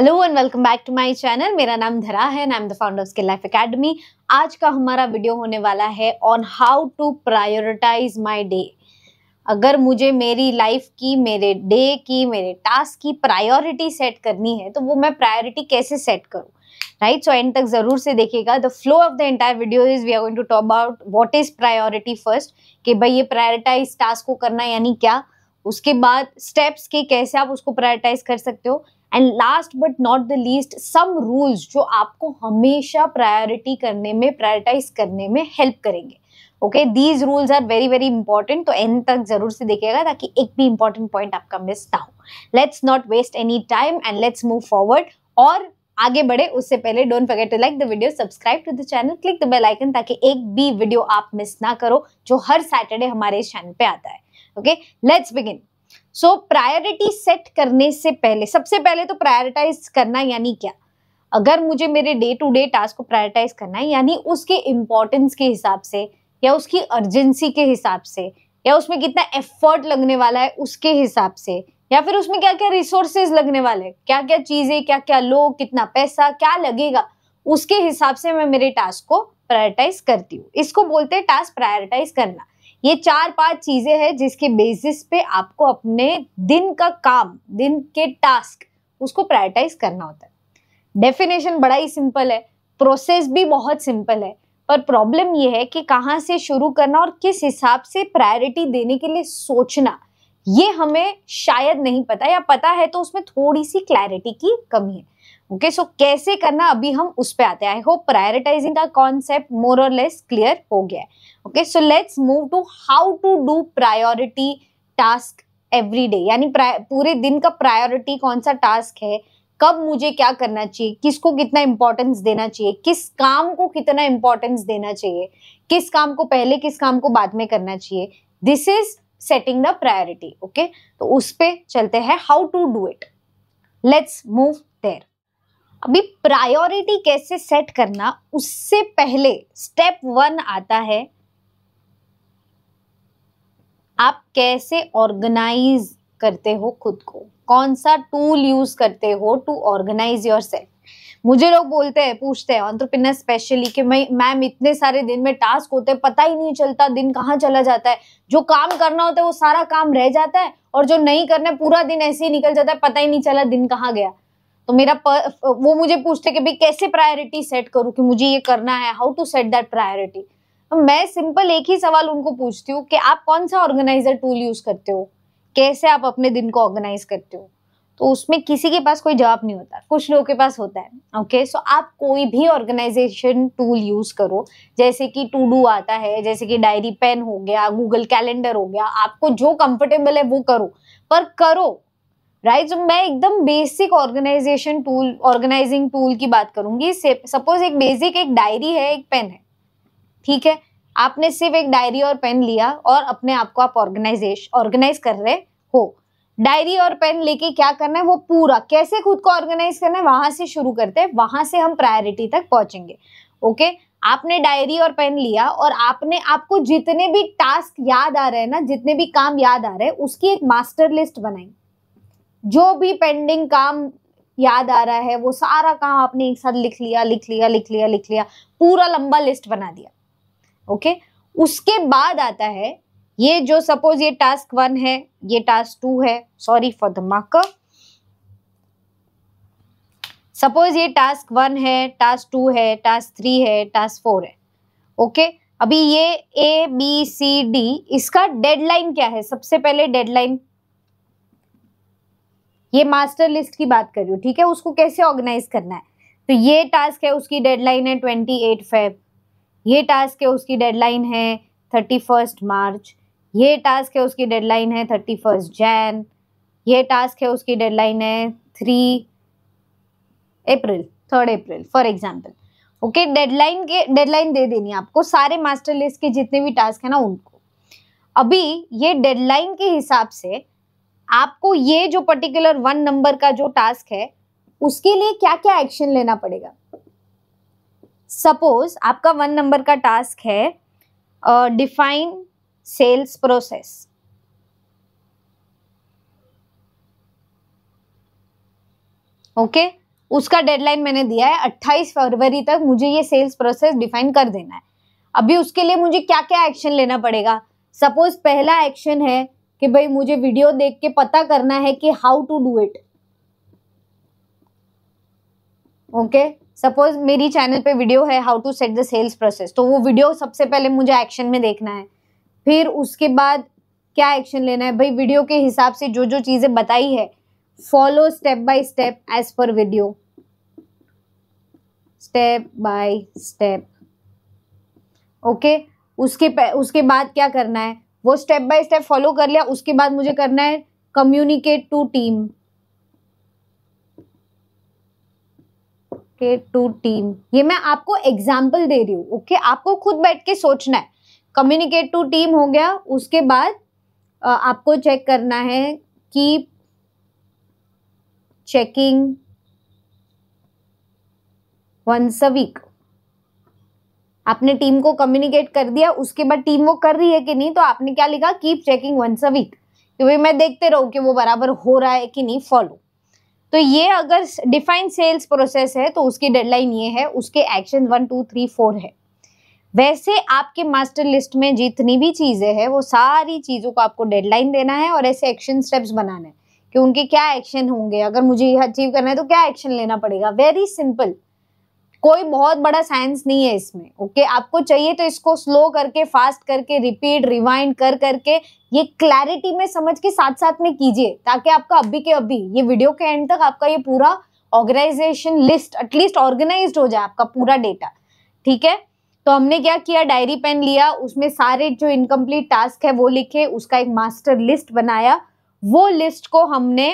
Hello and welcome back to my channel मेरा नाम धरा है and I am the founder of Skill Life Academy आज का हमारा वीडियो होने वाला है on how to prioritise my day अगर मुझे मेरी लाइफ की मेरे डे की मेरे टास्क की प्रायोरिटी सेट करनी है तो वो मैं प्रायोरिटी कैसे सेट करूँ राइट सो एंड तक जरूर से देखिएगा the flow of the entire video is we are going to talk about what is priority first कि भाई ये प्रायोरिटाइज टास्क को करना यानी क्या उसके बाद स्टेप्स के कैसे आप उसको प्रायोरिटाइज कर सकते हो and last but not the least some rules जो आपको हमेशा प्रायोरिटी करने में प्रायोरिटाइज करने में हेल्प करेंगे okay these rules are very very important तो एंड तक जरूर से देखिएगा ताकि एक भी इंपॉर्टेंट पॉइंट आपका मिस ना हो let's not waste any time and let's move forward और आगे बढ़े उससे पहले don't forget to like the video subscribe to the channel click the bell icon ताकि एक भी वीडियो आप मिस ना करो जो हर सैटरडे हमारे इस चैनल पे आता है okay let's begin so so, priority set करने से पहले सबसे पहले तो प्रायोरिटाइज करना यानी क्या अगर मुझे मेरे डे टू डे टास्क को प्रायोरिटाइज करना है यानी उसके इम्पोर्टेंस के हिसाब से या उसकी अर्जेंसी के हिसाब से या उसमें कितना एफर्ट लगने वाला है उसके हिसाब से या फिर उसमें क्या क्या रिसोर्सेज लगने वाले हैं क्या क्या चीज़ें क्या क्या लोग कितना पैसा क्या लगेगा उसके हिसाब से मैं मेरे टास्क को प्रायोरिटाइज करती हूँ इसको बोलते हैं टास्क प्रायोरिटाइज करना ये चार पांच चीज़ें हैं जिसके बेसिस पे आपको अपने दिन का काम दिन के टास्क उसको प्रायोरिटाइज करना होता है डेफिनेशन बड़ा ही सिंपल है प्रोसेस भी बहुत सिंपल है पर प्रॉब्लम यह है कि कहाँ से शुरू करना और किस हिसाब से प्रायोरिटी देने के लिए सोचना ये हमें शायद नहीं पता या पता है तो उसमें थोड़ी सी क्लैरिटी की कमी है ओके सो कैसे करना अभी हम उस पर आते हैं आई होप प्रायोरिटाइजिंग का कॉन्सेप्ट मोर और लेस क्लियर हो गया है okay so let's move to how to do priority task every day यानी पूरे दिन का प्रायोरिटी कौन सा टास्क है कब मुझे क्या करना चाहिए किसको कितना इम्पोर्टेंस देना चाहिए किस काम को कितना इम्पोर्टेंस देना चाहिए किस काम को पहले किस काम को बाद में करना चाहिए this is setting the priority okay तो उस पर चलते हैं how to do it let's move there अभी प्रायोरिटी कैसे सेट करना उससे पहले स्टेप वन आता है आप कैसे ऑर्गेनाइज करते हो खुद को कौन सा टूल यूज करते हो टू ऑर्गेनाइज योर सेल्फ मुझे लोग बोलते हैं पूछते हैं ऑन्टरप्रिनर स्पेशली कि मैं मैम इतने सारे दिन में टास्क होते हैं पता ही नहीं चलता दिन कहाँ चला जाता है जो काम करना होता है वो सारा काम रह जाता है और जो नहीं करना है पूरा दिन ऐसे ही निकल जाता है पता ही नहीं चला दिन कहाँ गया तो मेरा पर, वो मुझे पूछते कि भाई कैसे प्रायोरिटी सेट करूँ कि मुझे ये करना है how to set that priority मैं सिंपल एक ही सवाल उनको पूछती हूँ कि आप कौन सा ऑर्गेनाइजर टूल यूज़ करते हो कैसे आप अपने दिन को ऑर्गेनाइज करते हो तो उसमें किसी के पास कोई जवाब नहीं होता कुछ लोगों के पास होता है ओके okay? सो so, आप कोई भी ऑर्गेनाइजेशन टूल यूज़ करो जैसे कि टू डू आता है जैसे कि डायरी पेन हो गया गूगल कैलेंडर हो गया आपको जो कंफर्टेबल है वो करो पर करो राइट right? so, मैं एकदम basic organisation tool organising tool की बात करूंगी सपोज एक बेसिक एक डायरी है एक पेन है ठीक है आपने सिर्फ एक डायरी और पेन लिया और अपने आप को आप ऑर्गेनाइजेश ऑर्गेनाइज कर रहे हो डायरी और पेन लेके क्या करना है वो पूरा कैसे खुद को ऑर्गेनाइज करना है वहां से शुरू करते हैं वहां से हम प्रायोरिटी तक पहुंचेंगे ओके आपने डायरी और पेन लिया और आपने आपको जितने भी टास्क याद आ रहे हैं ना जितने भी काम याद आ रहे हैं उसकी एक मास्टर लिस्ट बनाई जो भी पेंडिंग काम याद आ रहा है वो सारा काम आपने एक साथ लिख लिया लिख लिया लिख लिया लिख लिया पूरा लंबा लिस्ट बना दिया ओके उसके बाद आता है ये जो सपोज ये टास्क वन है ये टास्क टू है sorry for the mark suppose ये टास्क वन है टास्क टू है टास्क थ्री है टास्क फोर है ओके okay? अभी ये ए बी सी डी इसका डेडलाइन क्या है सबसे पहले डेडलाइन ये मास्टर लिस्ट की बात कर रही हूँ ठीक है उसको कैसे ऑर्गेनाइज करना है तो ये टास्क है उसकी डेडलाइन है ट्वेंटी एट फेब ये टास्क है उसकी डेडलाइन है थर्टी फर्स्ट मार्च ये टास्क है उसकी डेडलाइन है थर्टी फर्स्ट जैन ये टास्क है उसकी डेडलाइन है three April third April for example okay deadline के डेडलाइन दे देनी है आपको सारे मास्टर लिस्ट के जितने भी टास्क है ना उनको अभी ये डेडलाइन के हिसाब से आपको ये जो पर्टिकुलर वन नंबर का जो टास्क है उसके लिए क्या क्या एक्शन लेना पड़ेगा सपोज आपका वन नंबर का टास्क है डिफाइन सेल्स प्रोसेस ओके उसका डेडलाइन मैंने दिया है 28 फरवरी तक मुझे ये सेल्स प्रोसेस डिफाइन कर देना है अभी उसके लिए मुझे क्या क्या एक्शन लेना पड़ेगा सपोज पहला एक्शन है कि भाई मुझे वीडियो देख के पता करना है कि how to do it okay suppose मेरी चैनल पे वीडियो है how to set the sales process तो वो वीडियो सबसे पहले मुझे एक्शन में देखना है फिर उसके बाद क्या एक्शन लेना है भाई वीडियो के हिसाब से जो जो चीज़ें बताई है follow step by step as per video step by step okay उसके उसके बाद क्या करना है वो स्टेप बाय स्टेप फॉलो कर लिया उसके बाद मुझे करना है कम्युनिकेट टू टीम के टू टीम ये मैं आपको एग्जाम्पल दे रही हूँ ओके okay? आपको खुद बैठ के सोचना है कम्युनिकेट टू टीम हो गया उसके बाद आपको चेक करना है कि चेकिंग वंस अ वीक आपने टीम को कम्युनिकेट कर दिया उसके बाद टीम वो कर रही है कि नहीं तो आपने क्या लिखा keep checking once a week कि भाई मैं देखते रहूँ कि वो बराबर हो रहा है कि नहीं फॉलो तो ये अगर डिफाइन सेल्स प्रोसेस है तो उसकी डेडलाइन ये है उसके action one two three four है वैसे आपके मास्टर लिस्ट में जितनी भी चीज़ें हैं वो सारी चीज़ों को आपको डेडलाइन देना है और ऐसे एक्शन स्टेप्स बनाना है कि उनके क्या एक्शन होंगे अगर मुझे यह अचीव करना है तो क्या एक्शन लेना पड़ेगा वेरी सिंपल कोई बहुत बड़ा साइंस नहीं है इसमें ओके आपको चाहिए तो इसको स्लो करके फास्ट करके रिपीट रिवाइंड कर करके ये क्लैरिटी में समझ के साथ साथ में कीजिए ताकि आपका अभी के अभी ये वीडियो के एंड तक आपका ये पूरा ऑर्गेनाइजेशन लिस्ट एटलीस्ट ऑर्गेनाइज हो जाए आपका पूरा डेटा ठीक है तो हमने क्या किया डायरी पेन लिया उसमें सारे जो इनकम्प्लीट टास्क है वो लिखे उसका एक मास्टर लिस्ट बनाया वो लिस्ट को हमने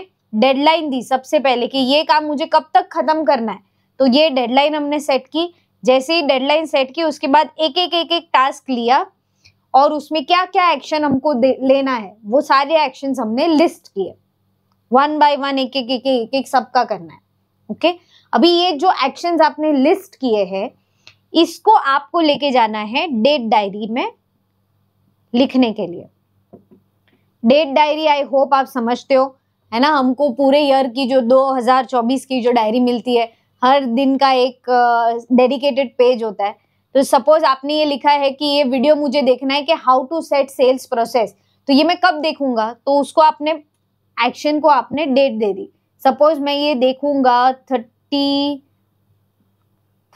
डेडलाइन दी सबसे पहले कि ये काम मुझे कब तक खत्म करना है तो ये डेडलाइन हमने सेट की जैसे ही डेडलाइन सेट की उसके बाद एक एक एक एक टास्क लिया और उसमें क्या क्या एक्शन हमको लेना है वो सारे एक्शन हमने लिस्ट किए वन बाय वन एक एक एक एक एक सबका करना है ओके अभी ये जो एक्शन आपने लिस्ट किए हैं इसको आपको लेके जाना है डेट डायरी में लिखने के लिए डेट डायरी आई होप आप समझते हो है ना हमको पूरे ईयर की जो 2024 की जो डायरी मिलती है हर दिन का एक डेडिकेटेड पेज होता है तो सपोज आपने ये लिखा है कि ये वीडियो मुझे देखना है कि how to set sales process तो ये मैं कब देखूंगा तो उसको आपने एक्शन को आपने डेट दे दी सपोज मैं ये देखूंगा थर्टी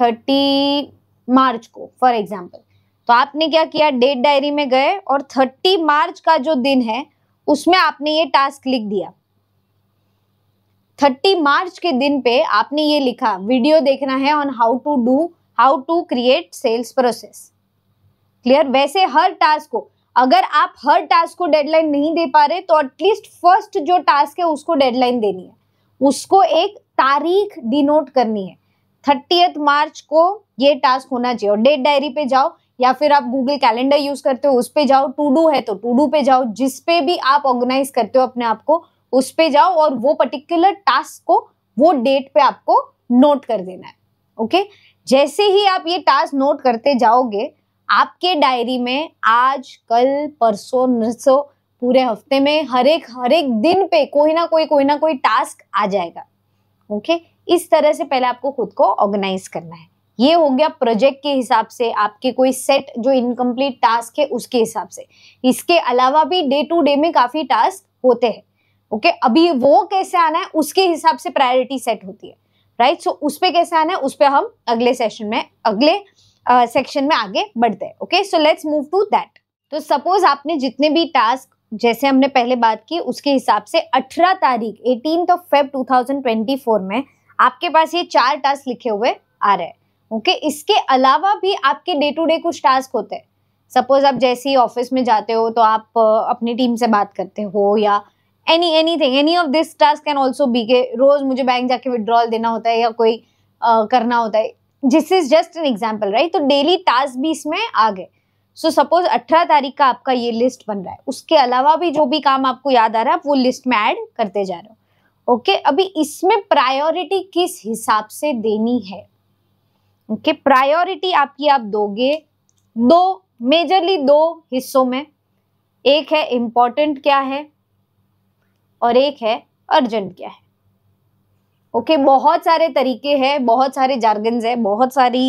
थर्टी मार्च को फॉर एग्जाम्पल तो आपने क्या किया डेट डायरी में गए और थर्टी मार्च का जो दिन है उसमें आपने ये टास्क लिख दिया थर्टी मार्च के दिन पे आपने ये लिखा वीडियो देखना है on how to do how to create sales process clear वैसे हर टास्क को अगर आप हर टास्क को डेडलाइन नहीं दे पा रहे तो एटलीस्ट फर्स्ट जो टास्क है उसको डेडलाइन देनी है उसको एक तारीख डिनोट करनी है थर्टीथ मार्च को ये टास्क होना चाहिए और डेट डायरी पे जाओ या फिर आप गूगल कैलेंडर यूज करते हो उस पर जाओ टू डू है तो टू डू पे जाओ जिसपे भी आप ऑर्गेनाइज करते हो अपने आप को उस पर जाओ और वो पर्टिकुलर टास्क को वो डेट पे आपको नोट कर देना है ओके जैसे ही आप ये टास्क नोट करते जाओगे आपके डायरी में आज कल परसों नरसों पूरे हफ्ते में हर एक हर एक दिन पे कोई ना कोई कोई ना कोई टास्क आ जाएगा ओके इस तरह से पहले आपको खुद को ऑर्गेनाइज करना है ये हो गया प्रोजेक्ट के हिसाब से आपके कोई सेट जो इनकम्प्लीट टास्क है उसके हिसाब से इसके अलावा भी डे टू डे में काफ़ी टास्क होते हैं ओके okay? अभी वो कैसे आना है उसके हिसाब से प्रायोरिटी सेट होती है राइट सो उस पर कैसे आना है उस पर हम अगले सेशन में अगले सेक्शन uh, में आगे बढ़ते हैं okay so let's move to that तो सपोज आपने जितने भी टास्क जैसे हमने पहले बात की उसके हिसाब से 18 तारीख एटीन ऑफ फेब 2024 में आपके पास ये चार टास्क लिखे हुए आ रहे हैं ओके okay? इसके अलावा भी आपके डे टू डे कुछ टास्क होते हैं सपोज आप जैसे ही ऑफिस में जाते हो तो आप अपनी टीम से बात करते हो या any any thing any of this task can also be के रोज मुझे बैंक जाके विड्रॉल देना होता है या कोई uh, करना होता है this is just an example right तो डेली टास्क भी इसमें आ गए सो सपोज अठारह तारीख का आपका ये लिस्ट बन रहा है उसके अलावा भी जो भी काम आपको याद आ रहा है आप वो लिस्ट में ऐड करते जा रहे हो ओके okay, अभी इसमें प्रायोरिटी किस हिसाब से देनी है ओके okay, प्रायोरिटी आपकी आप दोगे दो मेजरली दो हिस्सों में एक है इम्पोर्टेंट क्या है और एक है अर्जेंट क्या है ओके okay, बहुत सारे तरीके हैं बहुत सारे जार्गन्स हैं बहुत सारी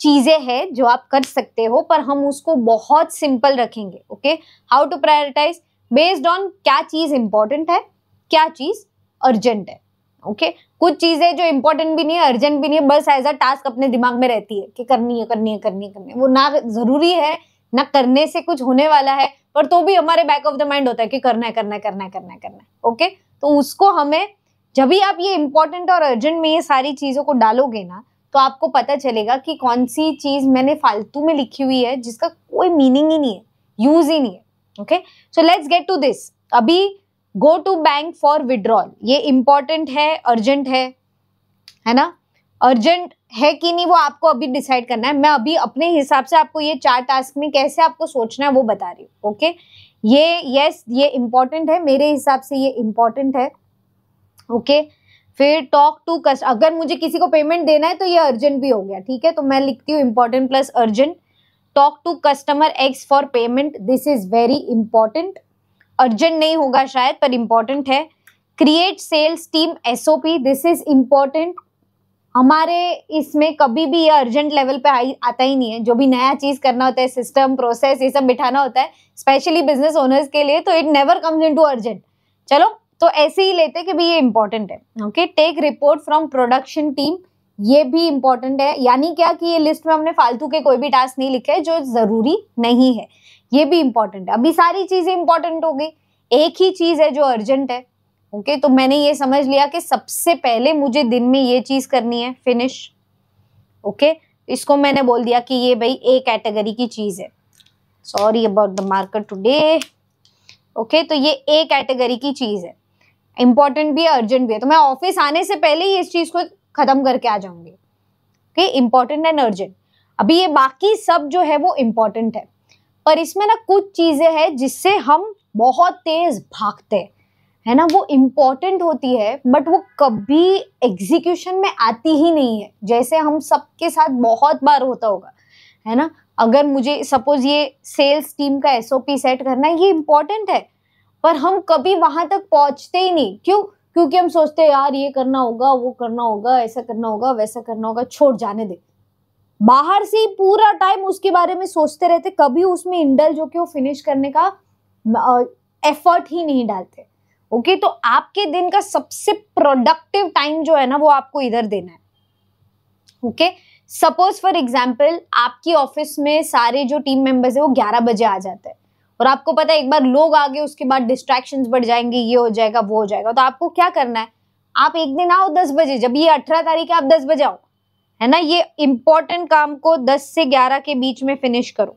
चीज़ें हैं जो आप कर सकते हो पर हम उसको बहुत सिंपल रखेंगे okay how to prioritise based on क्या चीज़ इंपॉर्टेंट है क्या चीज़ अर्जेंट है ओके okay? कुछ चीज़ें जो इंपॉर्टेंट भी नहीं है अर्जेंट भी नहीं है बस एज अ टास्क अपने दिमाग में रहती है कि करनी है करनी है करनी है करनी है वो ना ज़रूरी है ना करने से कुछ होने वाला है पर तो भी हमारे बैक ऑफ द माइंड होता है कि करना है करना है करना है करना है करना है ओके तो उसको हमें जब भी आप ये इम्पोर्टेंट और अर्जेंट में ये सारी चीज़ों को डालोगे ना तो आपको पता चलेगा कि कौन सी चीज़ मैंने फालतू में लिखी हुई है जिसका कोई मीनिंग ही नहीं है यूज़ ही नहीं है okay so let's get to this अभी go to bank for withdrawal ये इंपॉर्टेंट है अर्जेंट है है ना अर्जेंट है कि नहीं वो आपको अभी डिसाइड करना है मैं अभी अपने हिसाब से आपको ये चार टास्क में कैसे आपको सोचना है वो बता रही हूँ ओके ये यस ये इम्पॉर्टेंट है मेरे हिसाब से ये इम्पॉर्टेंट है ओके फिर टॉक टू कस्ट अगर मुझे किसी को पेमेंट देना है तो ये अर्जेंट भी हो गया ठीक है तो मैं लिखती हूँ important plus urgent talk to customer X for payment this is very important urgent नहीं होगा शायद पर इम्पॉर्टेंट है create sales team P this is important हमारे इसमें कभी भी ये अर्जेंट लेवल पे आता ही नहीं है जो भी नया चीज़ करना होता है सिस्टम प्रोसेस ये सब बिठाना होता है स्पेशली बिजनेस ओनर्स के लिए तो it never comes into urgent चलो तो ऐसे ही लेते हैं कि भाई ये इंपॉर्टेंट है okay take report from production team ये भी इम्पॉर्टेंट है यानी क्या कि ये लिस्ट में हमने फालतू के कोई भी टास्क नहीं लिखे जो ज़रूरी नहीं है ये भी इम्पॉर्टेंट है अभी सारी चीज़ें इंपॉर्टेंट हो गई एक ही चीज़ है जो अर्जेंट है ओके तो मैंने ये समझ लिया कि सबसे पहले मुझे दिन में ये चीज़ करनी है फिनिश ओके इसको मैंने बोल दिया कि ये भाई ए कैटेगरी की चीज़ है sorry about the market today okay तो ये ए कैटेगरी की चीज़ है इंपॉर्टेंट भी है अर्जेंट भी है तो मैं ऑफिस आने से पहले ही इस चीज़ को ख़त्म करके आ जाऊँगी ओके इंपॉर्टेंट एंड अर्जेंट अभी ये बाकी सब जो है वो इम्पॉर्टेंट है पर इसमें ना कुछ चीज़ें हैं जिससे हम बहुत तेज़ भागते हैं है ना वो इम्पॉर्टेंट होती है बट वो कभी एग्जीक्यूशन में आती ही नहीं है जैसे हम सबके साथ बहुत बार होता होगा है ना अगर मुझे सपोज ये सेल्स टीम का एस सेट करना है ये इम्पॉर्टेंट है पर हम कभी वहां तक पहुंचते ही नहीं क्यों क्योंकि हम सोचते हैं यार ये करना होगा वो करना होगा ऐसा करना होगा वैसा करना होगा छोड़ जाने दे बाहर से ही पूरा टाइम उसके बारे में सोचते रहते कभी उसमें इंडल जो कि वो फिनिश करने का एफर्ट ही नहीं डालते ओके तो आपके दिन का सबसे प्रोडक्टिव टाइम जो है ना वो आपको इधर देना है ओके सपोज फॉर एग्जाम्पल आपकी ऑफिस में सारे जो टीम मेंबर्स है वो ग्यारह बजे आ जाते हैं और आपको पता है एक बार लोग आ गए उसके बाद डिस्ट्रैक्शन बढ़ जाएंगे ये हो जाएगा वो हो जाएगा तो आपको क्या करना है आप एक दिन आओ दस बजे जब ये अठारह तारीख है आप दस बजे आओ है ना ये इम्पोर्टेंट काम को दस से ग्यारह के बीच में फिनिश करो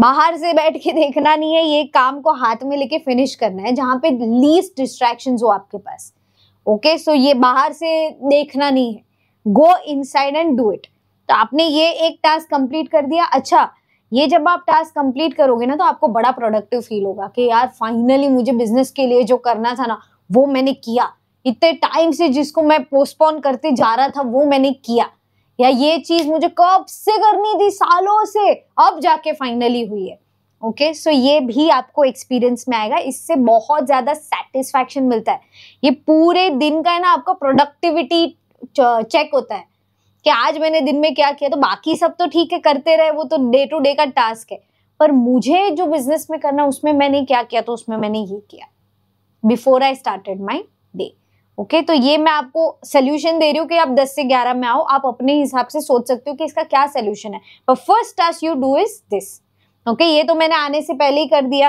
बाहर से बैठ के देखना नहीं है ये काम को हाथ में लेके फिनिश करना है जहाँ पे लीस्ट डिस्ट्रैक्शन हो आपके पास ओके okay? सो so ये बाहर से देखना नहीं है go inside and do it तो आपने ये एक टास्क कंप्लीट कर दिया अच्छा ये जब आप टास्क कंप्लीट करोगे ना तो आपको बड़ा प्रोडक्टिव फील होगा कि यार फाइनली मुझे बिजनेस के लिए जो करना था ना वो मैंने किया इतने टाइम से जिसको मैं पोस्टपोन करते जा रहा था वो मैंने किया या ये चीज मुझे कब से करनी थी सालों से अब जाके फाइनली हुई है ओके okay? सो so ये भी आपको एक्सपीरियंस में आएगा इससे बहुत ज़्यादा सेटिस्फैक्शन मिलता है ये पूरे दिन का है ना आपका प्रोडक्टिविटी चेक होता है कि आज मैंने दिन में क्या किया तो बाकी सब तो ठीक है करते रहे वो तो डे टू डे का टास्क है पर मुझे जो बिजनेस में करना उसमें मैंने क्या किया तो उसमें मैंने ये किया before I started my day okay तो ये मैं आपको सोल्यूशन दे रही हूँ कि आप 10 से 11 में आओ आप अपने हिसाब से सोच सकते हो कि इसका क्या सोल्यूशन है पर first task you do is this okay ये तो मैंने आने से पहले ही कर दिया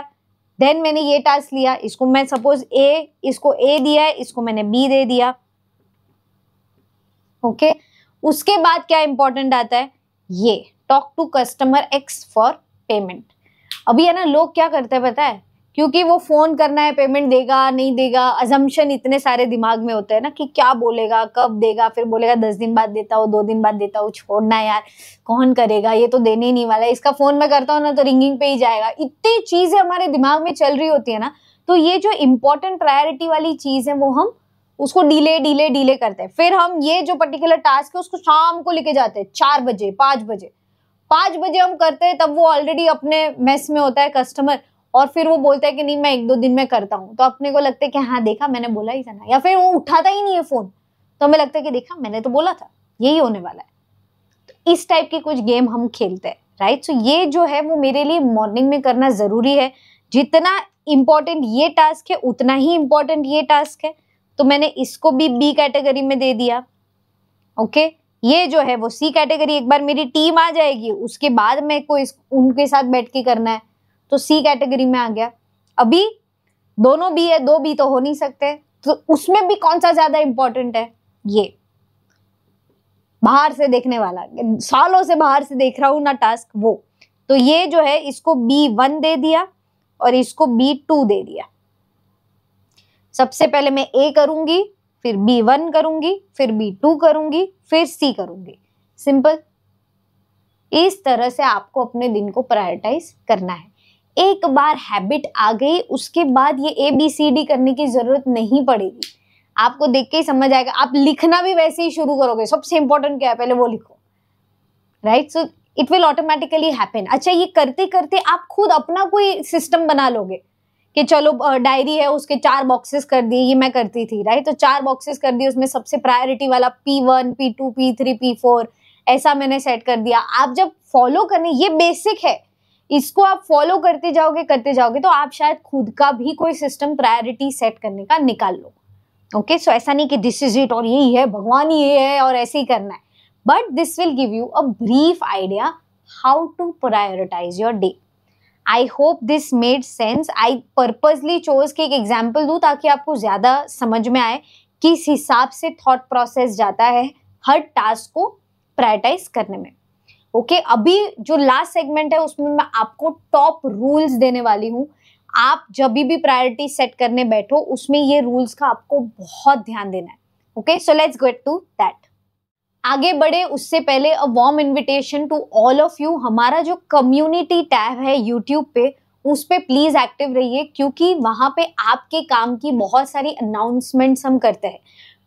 देन मैंने ये टास्क लिया इसको मैं सपोज ए इसको ए दिया है इसको मैंने बी दे दिया ओके okay? उसके बाद क्या इंपॉर्टेंट आता है ये talk to customer X for payment अभी है ना लोग क्या करते हैं पता है क्योंकि वो फ़ोन करना है पेमेंट देगा नहीं देगा अजम्पन इतने सारे दिमाग में होते हैं ना कि क्या बोलेगा कब देगा फिर बोलेगा दस दिन बाद देता हूँ दो दिन बाद देता हूँ छोड़ना यार कौन करेगा ये तो देने ही नहीं वाला है इसका फ़ोन मैं करता हूँ ना तो रिंगिंग पे ही जाएगा इतनी चीज़ें हमारे दिमाग में चल रही होती है ना तो ये जो इम्पोर्टेंट प्रायोरिटी वाली चीज़ है वो हम उसको डिले डिले डिले करते हैं फिर हम ये जो पर्टिकुलर टास्क है उसको शाम को लेके जाते हैं चार बजे पाँच बजे पांच बजे हम करते हैं तब वो ऑलरेडी अपने मेस में होता है कस्टमर और फिर वो बोलता है कि नहीं मैं एक दो दिन में करता हूँ तो अपने को लगता है कि हाँ देखा मैंने बोला ही था ना या फिर वो उठाता ही नहीं है फ़ोन तो हमें लगता है कि देखा मैंने तो बोला था यही होने वाला है तो इस टाइप की कुछ गेम हम खेलते हैं राइट सो ये जो है वो मेरे लिए मॉर्निंग में करना ज़रूरी है जितना इम्पॉर्टेंट ये टास्क है उतना ही इम्पॉर्टेंट ये टास्क है तो मैंने इसको भी बी कैटेगरी में दे दिया ओके ये जो है वो सी कैटेगरी एक बार मेरी टीम आ जाएगी उसके बाद मेरे को इस उनके साथ बैठ के करना है तो सी कैटेगरी में आ गया अभी दोनों बी है दो बी तो हो नहीं सकते तो उसमें भी कौन सा ज्यादा इंपॉर्टेंट है ये बाहर से देखने वाला सालों से बाहर से देख रहा हूं ना टास्क वो तो ये जो है इसको बी वन दे दिया और इसको बी टू दे दिया सबसे पहले मैं ए करूंगी फिर बी वन करूंगी फिर बी टू करूंगी फिर सी करूंगी सिंपल इस तरह से आपको अपने दिन को प्रायोरिटाइज करना है एक बार हैबिट आ गई उसके बाद ये ए बी सी डी करने की ज़रूरत नहीं पड़ेगी आपको देख के ही समझ आएगा आप लिखना भी वैसे ही शुरू करोगे सबसे इंपॉर्टेंट क्या है पहले वो लिखो right so it will automatically happen अच्छा ये करते करते आप खुद अपना कोई सिस्टम बना लोगे कि चलो डायरी है उसके चार बॉक्सेस कर दिए ये मैं करती थी राइट तो चार बॉक्सेस कर दिए उसमें सबसे प्रायोरिटी वाला P one P two P three P four ऐसा मैंने सेट कर दिया आप जब फॉलो करने ये बेसिक है इसको आप फॉलो करते जाओगे करते जाओगे तो आप शायद खुद का भी कोई सिस्टम प्रायोरिटी सेट करने का निकाल लो ओके सो ऐसा नहीं कि दिस इज इट और यही है भगवान ये है और ऐसे ही करना है but this will give you a brief idea how to prioritise your day I hope this made sense I purposely chose कि एक एग्जाम्पल दूँ ताकि आपको ज़्यादा समझ में आए किस हिसाब से थॉट प्रोसेस जाता है हर टास्क को प्रायोरिटाइज करने में ओके okay? अभी जो लास्ट सेगमेंट है उसमें मैं आपको टॉप रूल्स देने वाली हूँ आप जब भी प्रायोरिटी सेट करने बैठो उसमें ये रूल्स का आपको बहुत ध्यान देना है okay so let's get to that आगे बढ़े उससे पहले a warm invitation to all of you हमारा जो कम्युनिटी टैब है यूट्यूब पे उस पर प्लीज़ एक्टिव रहिए क्योंकि वहाँ पे आपके काम की बहुत सारी अनाउंसमेंट्स हम करते हैं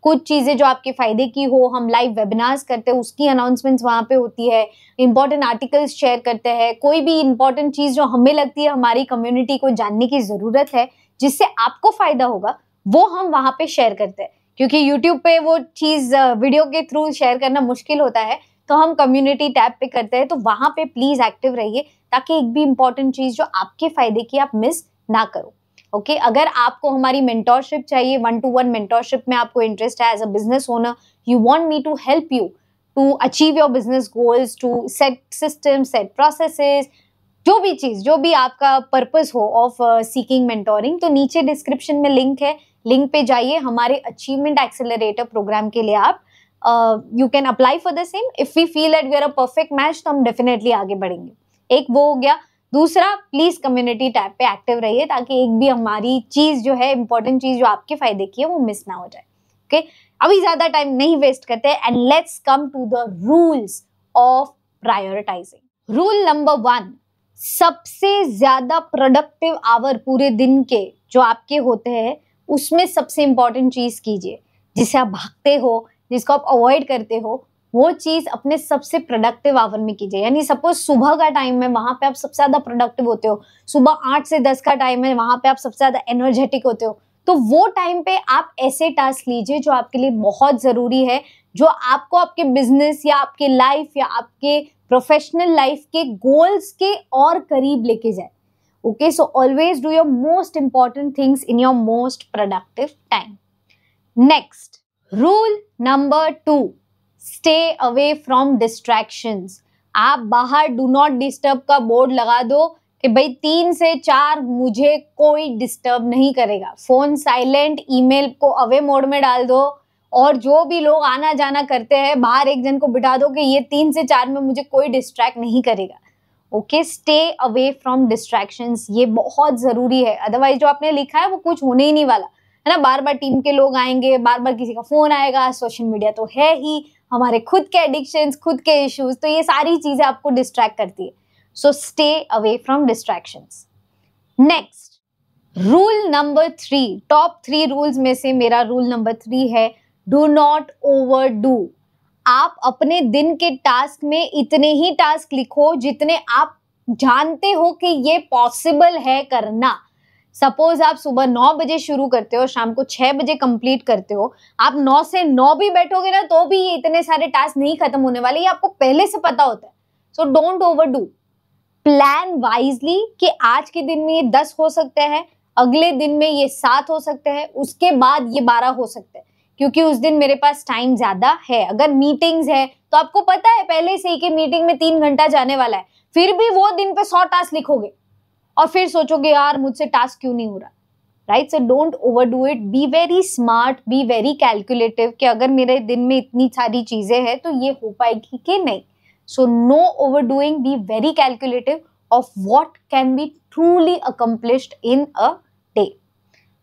कुछ चीज़ें जो आपके फ़ायदे की हो हम लाइव वेबिनार्स करते हैं उसकी अनाउंसमेंट्स वहाँ पे होती है इंपॉर्टेंट आर्टिकल्स शेयर करते हैं कोई भी इंपॉर्टेंट चीज़ जो हमें लगती है हमारी कम्युनिटी को जानने की ज़रूरत है जिससे आपको फ़ायदा होगा वो हम वहाँ पर शेयर करते हैं क्योंकि यूट्यूब पे वो चीज़ वीडियो के थ्रू शेयर करना मुश्किल होता है तो हम कम्युनिटी टैब पे करते हैं तो वहाँ पे प्लीज़ एक्टिव रहिए ताकि एक भी इम्पॉर्टेंट चीज़ जो आपके फ़ायदे की आप मिस ना करो ओके okay? अगर आपको हमारी मेंटोरशिप चाहिए वन टू वन मेंटोरशिप में आपको इंटरेस्ट है as a business owner you want me to help you to achieve your business goals to set system set processes जो भी चीज़ जो भी आपका पर्पस हो ऑफ सीकिंग मेंटोरिंग तो नीचे डिस्क्रिप्शन में लिंक है लिंक पे जाइए हमारे अचीवमेंट एक्सेलरेटर प्रोग्राम के लिए आप you can apply for the same if we feel at we are a perfect match तो हम डेफिनेटली आगे बढ़ेंगे एक वो हो गया दूसरा प्लीज़ कम्युनिटी टैब पे एक्टिव रहिए ताकि एक भी हमारी चीज़ जो है इंपॉर्टेंट चीज़ जो आपके फ़ायदे की है वो मिस ना हो जाए ओके okay? अभी ज़्यादा टाइम नहीं वेस्ट करते and let's come to the rules of prioritising rule number one सबसे ज़्यादा प्रोडक्टिव आवर पूरे दिन के जो आपके होते हैं उसमें सबसे इंपॉर्टेंट चीज़ कीजिए जिसे आप भागते हो जिसको आप अवॉइड करते हो वो चीज़ अपने सबसे प्रोडक्टिव आवर में कीजिए यानी सपोज सुबह का टाइम है वहाँ पे आप सबसे ज़्यादा प्रोडक्टिव होते हो सुबह आठ से दस का टाइम है वहाँ पे आप सबसे ज़्यादा एनर्जेटिक होते हो तो वो टाइम पे आप ऐसे टास्क लीजिए जो आपके लिए बहुत ज़रूरी है जो आपको आपके बिजनेस या आपके लाइफ या आपके प्रोफेशनल लाइफ के गोल्स के और करीब लेके जाए okay so always do your most important things in your most productive time next rule number two stay away from distractions आप बाहर डू नॉट डिस्टर्ब का बोर्ड लगा दो कि भाई तीन से चार मुझे कोई डिस्टर्ब नहीं करेगा फ़ोन साइलेंट ईमेल को अवे मोड में डाल दो और जो भी लोग आना जाना करते हैं बाहर एक जन को बिठा दो कि ये तीन से चार में मुझे कोई डिस्ट्रैक्ट नहीं करेगा okay stay away from distractions ये बहुत ज़रूरी है अदरवाइज जो आपने लिखा है वो कुछ होने ही नहीं वाला है ना बार बार टीम के लोग आएंगे बार बार किसी का फ़ोन आएगा सोशल मीडिया तो है ही हमारे खुद के एडिक्शंस खुद के इश्यूज तो ये सारी चीज़ें आपको डिस्ट्रैक्ट करती है so stay away from distractions next rule number three top three rules में से मेरा रूल नंबर थ्री है डू नॉट ओवर डू आप अपने दिन के टास्क में इतने ही टास्क लिखो जितने आप जानते हो कि ये पॉसिबल है करना सपोज आप सुबह नौ बजे शुरू करते हो शाम को छः बजे कंप्लीट करते हो आप नौ से नौ भी बैठोगे ना तो भी ये इतने सारे टास्क नहीं खत्म होने वाले ये आपको पहले से पता होता है so don't overdo plan wisely कि आज के दिन में ये दस हो सकते हैं अगले दिन में ये सात हो सकते हैं उसके बाद ये बारह हो सकते हैं क्योंकि उस दिन मेरे पास टाइम ज़्यादा है अगर मीटिंग्स है तो आपको पता है पहले से ही कि मीटिंग में तीन घंटा जाने वाला है फिर भी वो दिन पे सौ टास्क लिखोगे और फिर सोचोगे यार मुझसे टास्क क्यों नहीं हो रहा right so don't overdo it be very smart be very calculative कि अगर मेरे दिन में इतनी सारी चीज़ें हैं तो ये हो पाएगी कि नहीं so no overdoing be very calculative of what can be truly accomplished in a day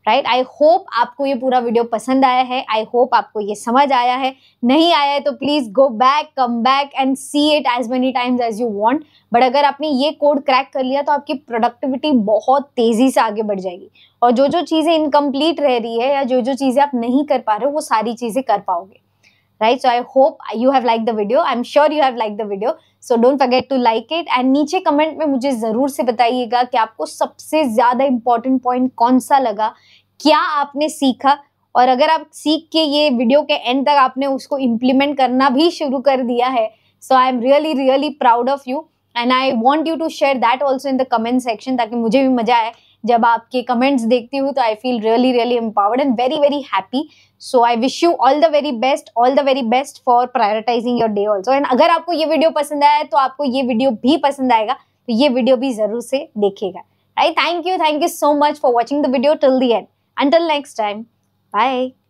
right I hope आपको ये पूरा वीडियो पसंद आया है आई होप आपको ये समझ आया है नहीं आया है तो please go back come back and see it as many times as you want but अगर आपने ये कोड क्रैक कर लिया तो आपकी प्रोडक्टिविटी बहुत तेज़ी से आगे बढ़ जाएगी और जो जो चीज़ें इनकम्प्लीट रह रही है या जो जो चीज़ें आप नहीं कर पा रहे हो वो सारी चीज़ें कर पाओगे right so i hope you have liked the video i'm sure you have liked the video so don't forget to like it and नीचे कमेंट में मुझे ज़रूर से बताइएगा कि आपको सबसे ज़्यादा इम्पॉर्टेंट पॉइंट कौन सा लगा क्या आपने सीखा और अगर आप सीख के ये वीडियो के एंड तक आपने उसको इम्प्लीमेंट करना भी शुरू कर दिया है so I am really really proud of you and I want you to share that also in the comment section ताकि मुझे भी मजा आए जब आपके कमेंट्स देखती हूँ तो I feel really really empowered and very very happy so I wish you all the very best all the very best for prioritising your day also and अगर आपको ये वीडियो पसंद आया है तो आपको ये वीडियो भी पसंद आएगा तो ये वीडियो भी ज़रूर से देखेगा right thank you thank you so much for watching the video till the end until next time bye